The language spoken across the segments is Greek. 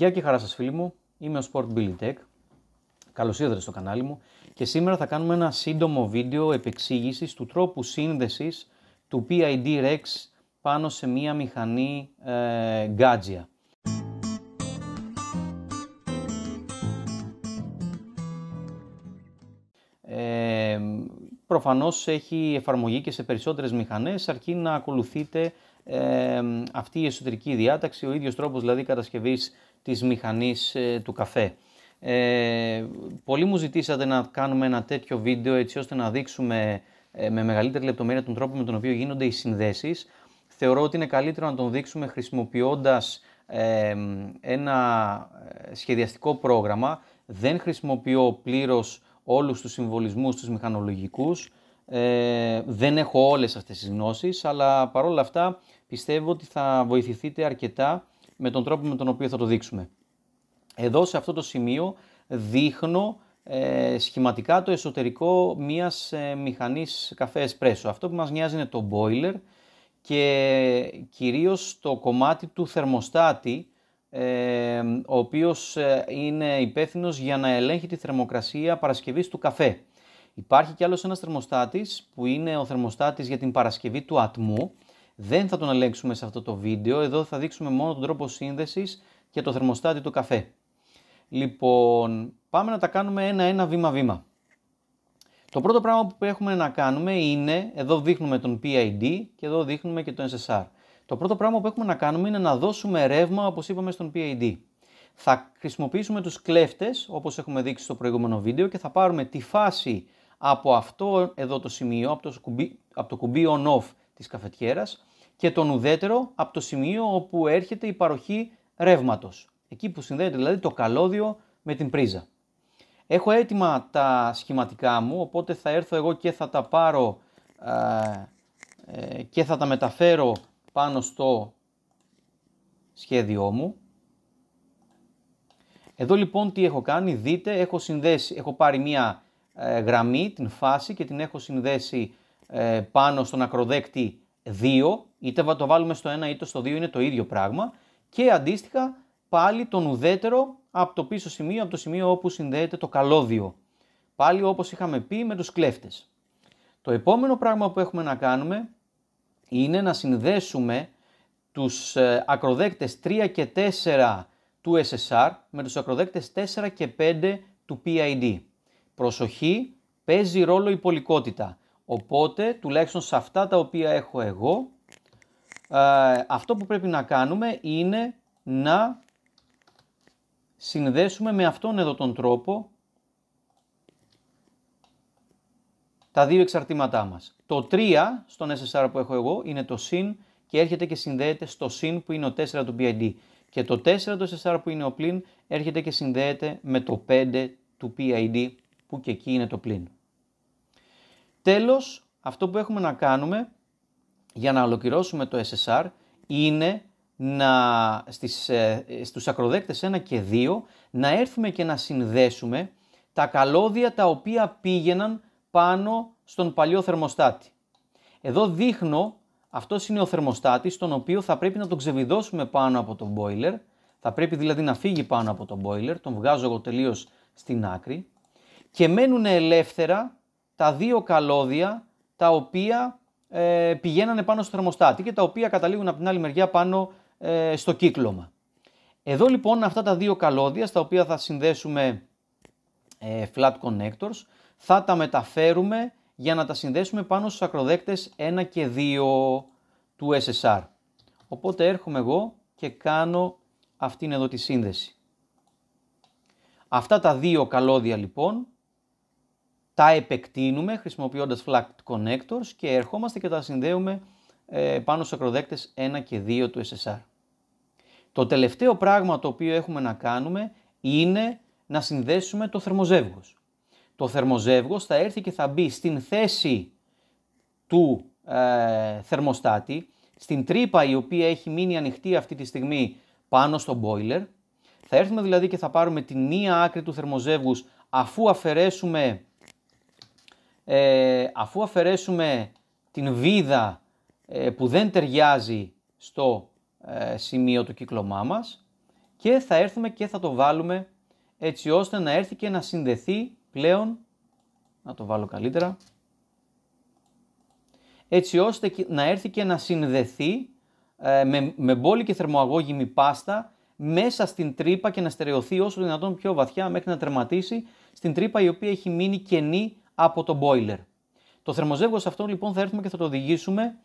Γεια και χαρά σας φίλοι μου, είμαι ο Sport Billy Tech. Καλώς ήρθατε στο κανάλι μου και σήμερα θα κάνουμε ένα σύντομο βίντεο επεξήγησης του τρόπου σύνδεσης του PID Rex πάνω σε μία μηχανή ε, προφανώς έχει εφαρμογή και σε περισσότερες μηχανές αρκεί να ακολουθείτε ε, αυτή η εσωτερική διάταξη, ο ίδιος τρόπος δηλαδή κατασκευής της μηχανής ε, του καφέ. Ε, πολλοί μου ζητήσατε να κάνουμε ένα τέτοιο βίντεο έτσι ώστε να δείξουμε ε, με μεγαλύτερη λεπτομέρεια τον τρόπο με τον οποίο γίνονται οι συνδέσεις. Θεωρώ ότι είναι καλύτερο να τον δείξουμε χρησιμοποιώντας ένα ε, σχεδιαστικό πρόγραμμα. Δεν χρησιμοποιώ πλήρως όλους τους συμβολισμούς, τους μηχανολογικούς. Ε, δεν έχω όλες αυτές τις γνώσεις, αλλά παρόλα αυτά πιστεύω ότι θα βοηθηθείτε αρκετά με τον τρόπο με τον οποίο θα το δείξουμε. Εδώ σε αυτό το σημείο δείχνω ε, σχηματικά το εσωτερικό μιας ε, μηχανής καφέ εσπρέσο. Αυτό που μας νοιάζει είναι το boiler και κυρίως το κομμάτι του θερμοστάτη ε, ο οποίος ε, είναι υπεύθυνος για να ελέγχει τη θερμοκρασία παρασκευής του καφέ. Υπάρχει κι άλλος ένας θερμοστάτης που είναι ο θερμοστάτης για την παρασκευή του ατμού. Δεν θα τον ελέγξουμε σε αυτό το βίντεο, εδώ θα δείξουμε μόνο τον τρόπο σύνδεσης και το θερμοστάτη του καφέ. Λοιπόν, πάμε να τα κάνουμε ένα-ένα βήμα-βήμα. Το πρώτο πράγμα που έχουμε να κάνουμε είναι, εδώ δείχνουμε τον PID και εδώ δείχνουμε και το SSR. Το πρώτο πράγμα που έχουμε να κάνουμε είναι να δώσουμε ρεύμα, όπως είπαμε στον PID. Θα χρησιμοποιήσουμε τους κλέφτες, όπως έχουμε δείξει στο προηγούμενο βίντεο, και θα πάρουμε τη φάση από αυτό εδώ το σημείο, από το κουμπί, από το κουμπί on-off της καφετιέρας, και τον ουδέτερο από το σημείο όπου έρχεται η παροχή ρεύματος. Εκεί που συνδέεται δηλαδή το καλώδιο με την πρίζα. Έχω έτοιμα τα σχηματικά μου, οπότε θα έρθω εγώ και θα τα πάρω ε, ε, και θα τα μεταφέρω πάνω στο σχέδιό μου. Εδώ λοιπόν τι έχω κάνει, δείτε, έχω, συνδέσει, έχω πάρει μία ε, γραμμή, την φάση και την έχω συνδέσει ε, πάνω στον ακροδέκτη 2, είτε το βάλουμε στο 1 είτε στο 2 είναι το ίδιο πράγμα και αντίστοιχα πάλι τον ουδέτερο από το πίσω σημείο, από το σημείο όπου συνδέεται το καλώδιο. Πάλι όπως είχαμε πει με τους κλέφτες. Το επόμενο πράγμα που έχουμε να κάνουμε είναι να συνδέσουμε τους ε, ακροδέκτες 3 και 4 του SSR με τους ακροδέκτες 4 και 5 του PID. Προσοχή, παίζει ρόλο η πολικότητα. Οπότε, τουλάχιστον σε αυτά τα οποία έχω εγώ, ε, αυτό που πρέπει να κάνουμε είναι να συνδέσουμε με αυτόν εδώ τον τρόπο τα δύο εξαρτήματά μας. Το 3 στον SSR που έχω εγώ είναι το συν και έρχεται και συνδέεται στο συν που είναι ο 4 του PID. Και το 4 το SSR που είναι ο πλην έρχεται και συνδέεται με το 5 του PID που και εκεί είναι το πλην. Τέλος, αυτό που έχουμε να κάνουμε για να ολοκληρώσουμε το SSR είναι να, στις, ε, στους ακροδέκτες 1 και 2 να έρθουμε και να συνδέσουμε τα καλώδια τα οποία πήγαιναν πάνω στον παλιό θερμοστάτη. Εδώ δείχνω, αυτός είναι ο θερμοστάτης, τον οποίο θα πρέπει να τον ξεβιδώσουμε πάνω από τον boiler. Θα πρέπει δηλαδή να φύγει πάνω από τον boiler, τον βγάζω εγώ τελείως στην άκρη. Και μένουν ελεύθερα τα δύο καλώδια τα οποία ε, πηγαίνανε πάνω στο θερμοστάτη και τα οποία καταλήγουν από την άλλη μεριά πάνω ε, στο κύκλωμα. Εδώ λοιπόν αυτά τα δύο καλώδια στα οποία θα συνδέσουμε ε, flat connectors θα τα μεταφέρουμε για να τα συνδέσουμε πάνω στους ακροδέκτες 1 και 2 του SSR. Οπότε έρχομαι εγώ και κάνω αυτήν εδώ τη σύνδεση. Αυτά τα δύο καλώδια λοιπόν τα επεκτείνουμε χρησιμοποιώντας flat connectors και ερχόμαστε και τα συνδέουμε ε, πάνω στους ακροδέκτες 1 και 2 του SSR. Το τελευταίο πράγμα το οποίο έχουμε να κάνουμε είναι να συνδέσουμε το θερμοζεύγος το θερμοζεύγος θα έρθει και θα μπει στην θέση του ε, θερμοστάτη, στην τρύπα η οποία έχει μείνει ανοιχτή αυτή τη στιγμή πάνω στο boiler. Θα έρθουμε δηλαδή και θα πάρουμε τη μία άκρη του θερμοζεύγους αφού αφαιρέσουμε, ε, αφού αφαιρέσουμε την βίδα ε, που δεν ταιριάζει στο ε, σημείο του κύκλωμά μας και θα έρθουμε και θα το βάλουμε έτσι ώστε να έρθει και να συνδεθεί πλέον, να το βάλω καλύτερα, έτσι ώστε να έρθει και να συνδεθεί ε, με, με και θερμοαγώγημη πάστα μέσα στην τρύπα και να στερεωθεί όσο δυνατόν πιο βαθιά μέχρι να τερματίσει στην τρύπα η οποία έχει μείνει κενή από το boiler. Το θερμοζεύγος αυτό λοιπόν θα έρθουμε και θα το οδηγήσουμε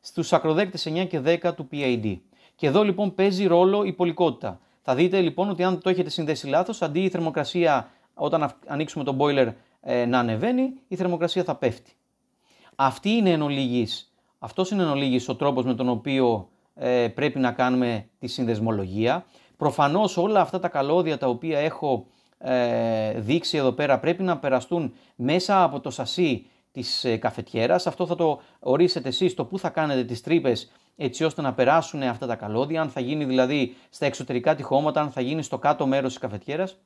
στους ακροδέκτες 9 και 10 του PID. Και εδώ λοιπόν παίζει ρόλο η πολικότητα. Θα δείτε λοιπόν ότι αν το έχετε συνδέσει λάθος, αντί η θερμοκρασία όταν ανοίξουμε τον boiler ε, να ανεβαίνει, η θερμοκρασία θα πέφτει. Αυτή είναι εν ολίγης, αυτός είναι εν ολίγης ο τρόπος με τον οποίο ε, πρέπει να κάνουμε τη συνδεσμολογία. Προφανώς όλα αυτά τα καλώδια τα οποία έχω ε, δείξει εδώ πέρα πρέπει να περαστούν μέσα από το σασί της ε, καφετιέρας. Αυτό θα το ορίσετε εσείς το που θα κάνετε τις τρύπες έτσι ώστε να περάσουν αυτά τα καλώδια, αν θα γίνει δηλαδή στα εξωτερικά τυχώματα, αν θα γίνει στο κάτω μέρος της καφετιέρας.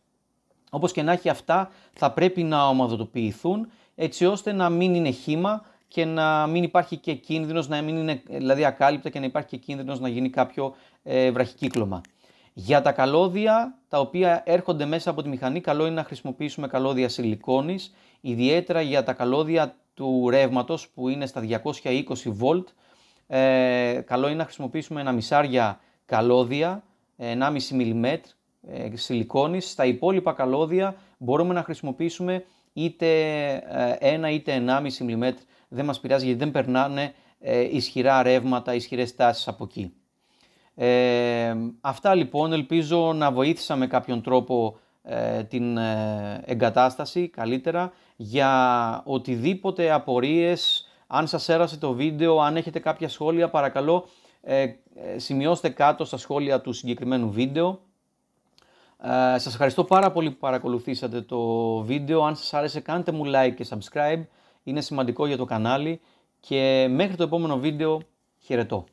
Όπως και να έχει, αυτά θα πρέπει να ομαδοτοποιηθούν έτσι ώστε να μην είναι χήμα και να μην υπάρχει και κίνδυνος, να μην είναι δηλαδή ακάλυπτα και να υπάρχει και κίνδυνος να γίνει κάποιο ε, βραχικύκλωμα. Για τα καλώδια τα οποία έρχονται μέσα από τη μηχανή, καλό είναι να χρησιμοποιήσουμε καλώδια σιλικόνης, ιδιαίτερα για τα καλώδια του ρεύματος που είναι στα 220 v ε, καλό είναι να χρησιμοποιήσουμε ένα μισάρια καλώδια, 1,5 ε, mm ε, σιλικόνης, στα υπόλοιπα καλώδια μπορούμε να χρησιμοποιήσουμε είτε ε, ένα είτε 1,5 mm. Δεν μας πειράζει γιατί δεν περνάνε ε, ισχυρά ρεύματα, ισχυρές τάσεις από εκεί. αυτά λοιπόν ελπίζω να βοήθησα με κάποιον τρόπο την εγκατάσταση καλύτερα για οτιδήποτε απορίες αν σας έρασε το βίντεο, αν έχετε κάποια σχόλια παρακαλώ ε, σημειώστε κάτω στα σχόλια του συγκεκριμένου βίντεο ε, σας ευχαριστώ πάρα πολύ που παρακολουθήσατε το βίντεο. Αν σας άρεσε κάντε μου like και subscribe. Είναι σημαντικό για το κανάλι. Και μέχρι το επόμενο βίντεο χαιρετώ.